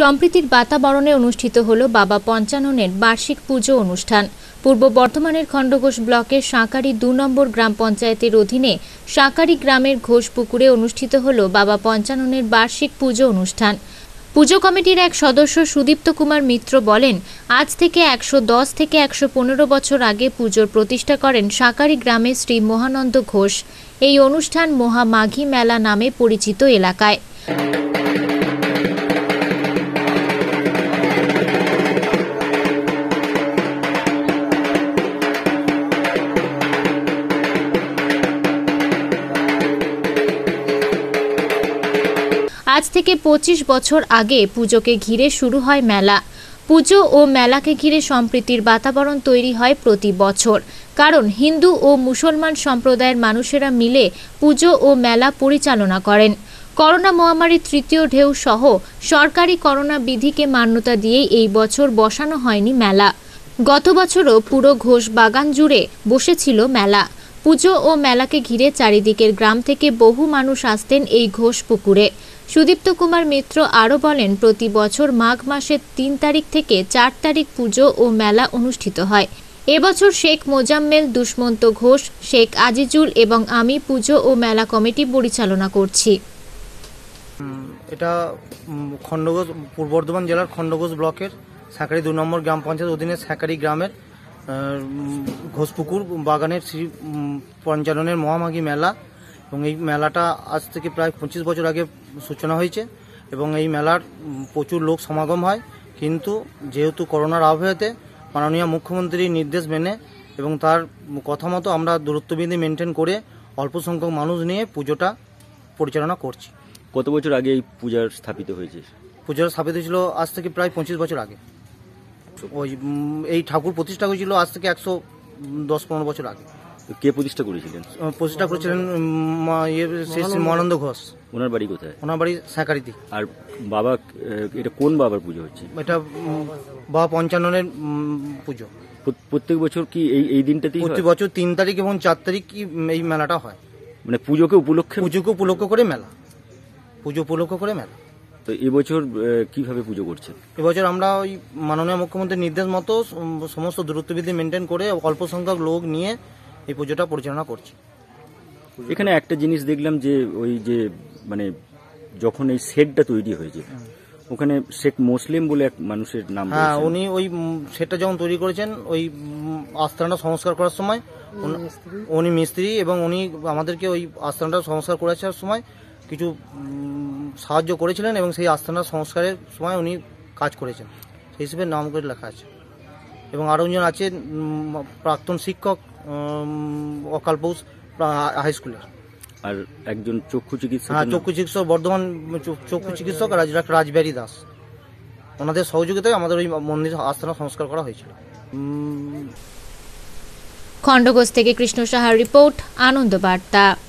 সম্প্রীতির বাতাবরণে অনুষ্ঠিত হল বাবা পঞ্চাননের বার্ষিক পুজো অনুষ্ঠান পূর্ব বর্ধমানের খণ্ডঘোষ ব্লকের সাঁকারি দু নম্বর গ্রাম পঞ্চায়েতের অধীনে সাঁকারি গ্রামের ঘোষপুকুরে অনুষ্ঠিত হল বাবা পঞ্চাননের বার্ষিক পুজো অনুষ্ঠান পুজো কমিটির এক সদস্য সুদীপ্ত কুমার মিত্র বলেন আজ থেকে একশো দশ থেকে একশো পনেরো বছর আগে পুজোর প্রতিষ্ঠা করেন সাঁকারি গ্রামের শ্রী মহানন্দ ঘোষ এই অনুষ্ঠান মহা মাঘী মেলা নামে পরিচিত এলাকায় আজ থেকে ২৫ বছর আগে পুজোকে ঘিরে শুরু হয় মেলা পুজো ও মেলাকে ঘিরে সম্প্রীতির বাতাবরণ তৈরি হয় প্রতি বছর কারণ হিন্দু ও মুসলমান সম্প্রদায়ের মানুষেরা মিলে পুজো ও মেলা পরিচালনা করেন করোনা মহামারীর তৃতীয় ঢেউ সহ সরকারি করোনা বিধিকে মান্যতা দিয়েই এই বছর বসানো হয়নি মেলা গত বছরও পুরো ঘোষ বাগান জুড়ে বসেছিল মেলা পুজো ও মেলাকে ঘিরে চারিদিকের গ্রাম থেকে বহু মানুষ আসতেন এই ঘোষ পুকুরে সুদীপ্ত কুমার মিত্র আরও বলেন প্রতি বছর মাঘ মাসের তিন তারিখ থেকে চার তারিখ পুজো ও মেলা অনুষ্ঠিত হয় এবছর শেখ মোজাম্মেল দুষ্মন্ত ঘোষ শেখ আজিজুল এবং আমি পুজো ও মেলা কমিটি পরিচালনা করছি এটা খণ্ডঘোষ পূর্ব বর্ধমান জেলার খণ্ডঘোষ ব্লকের সাঁকারি দু নম্বর গ্রাম পঞ্চায়েত অধীনে সাঁকারি গ্রামের ঘোষপুকুর বাগানের শ্রী পঞ্চাননের মহামাগী মেলা এবং এই মেলাটা আজ থেকে প্রায় পঁচিশ বছর আগে সূচনা হয়েছে এবং এই মেলার প্রচুর লোক সমাগম হয় কিন্তু যেহেতু করোনার আবহাওয়াতে মাননীয় মুখ্যমন্ত্রীর নির্দেশ মেনে এবং তার কথা মতো আমরা দূরত্ববিধি মেনটেন করে অল্প সংখ্যক মানুষ নিয়ে পুজোটা পরিচালনা করছি কত বছর আগে এই পূজার স্থাপিত হয়েছে পূজার স্থাপিত ছিল আজ থেকে প্রায় পঁচিশ বছর আগে আচ্ছা। ওই এই ঠাকুর প্রতিষ্ঠা হয়েছিল আজ থেকে একশো দশ পনেরো বছর আগে কে প্রতিষ্ঠা করেছিলেন প্রতিষ্ঠা করেছিলেন মা- ইয়ে, শ্রী শ্রী মহানন্দ ঘোষ ওনার বাড়ি কোথায় ওনার বাড়ি সাঁকারিতে আর বাবা এটা কোন বাবার পুজো হচ্ছে এটা বাবা পঞ্চাননের পুজো প্রত্যেক বছর কি এই এই দিনটাতেই প্রতি বছর তিন তারিখ এবং চার তারিখ কি- এই মেলাটা হয় মানে পুজোকে উপলক্ষে পুজোকে উপলক্ষ করে মেলা পুজো উপলক্ষ করে মেলা তো এবছর কিভাবে পুজো করছে এবছর আমরা ওই মাননীয় মুখ্যমন্ত্রীর নির্দেশ মতো সমস্ত দূরত্ববিধি মেনটেন করে অল্প সংখ্যক লোক নিয়ে এই পুজোটা পরিচালনা করছি এখানে একটা জিনিস দেখলাম যে ওই যে মানে যখন এই সেটটা তৈরি হয়েছে ওখানে শেখ মুসলিম বলে এক মানুষের নাম হ্যাঁ উনি ওই সেটটা যখন তৈরি করেছেন ওই আস্থানটা সংস্কার করার সময় উনি মিস্ত্রি এবং উনি আমাদেরকে ওই আস্থানটা সংস্কার করেছার সময় কিছু সাহায্য করেছিলেন এবং সেই আস্থানটা সংস্কারের সময় উনি কাজ করেছেন সেই হিসেবে নাম করে লেখা আছে এবং আরেকজন আছেন প্রাক্তন শিক্ষক অকাল বোস হাই স্কুলের আর একজন চক্ষু চিকিৎসক হ্যাঁ চক্ষু চিকিৎসক বর্ধমান চক্ষু চিকিৎসক রাজবিহারী দাস ওনাদের সহযোগিতায় আমাদের ওই মন্দির আস্থানা সংস্কার করা হয়েছিল খণ্ডঘোষ থেকে কৃষ্ণ সাহার রিপোর্ট আনন্দ বার্তা